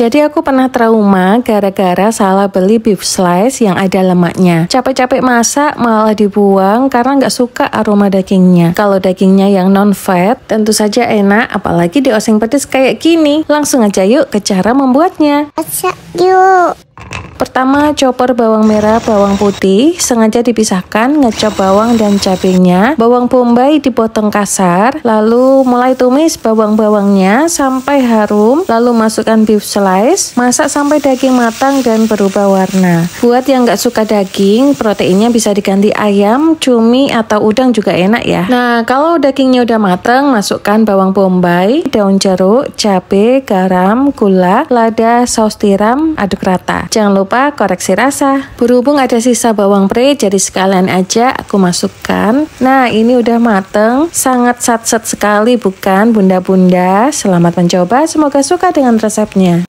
Jadi aku pernah trauma gara-gara salah beli beef slice yang ada lemaknya. Capek-capek masak malah dibuang karena nggak suka aroma dagingnya. Kalau dagingnya yang non-fat tentu saja enak apalagi di oseng petis kayak gini. Langsung aja yuk ke cara membuatnya. Masak yuk. Pertama, chopper bawang merah, bawang putih, sengaja dipisahkan, ngecop bawang dan cabenya. Bawang bombay dipotong kasar, lalu mulai tumis bawang-bawangnya sampai harum, lalu masukkan beef slice, masak sampai daging matang dan berubah warna. Buat yang nggak suka daging, proteinnya bisa diganti ayam, cumi, atau udang juga enak ya. Nah, kalau dagingnya udah matang, masukkan bawang bombay, daun jeruk, cabe garam, gula, lada, saus tiram, aduk rata. Jangan lupa lupa koreksi rasa. Berhubung ada sisa bawang pre, jadi sekalian aja aku masukkan. Nah, ini udah mateng, sangat sat satset sekali bukan bunda-bunda. Selamat mencoba, semoga suka dengan resepnya.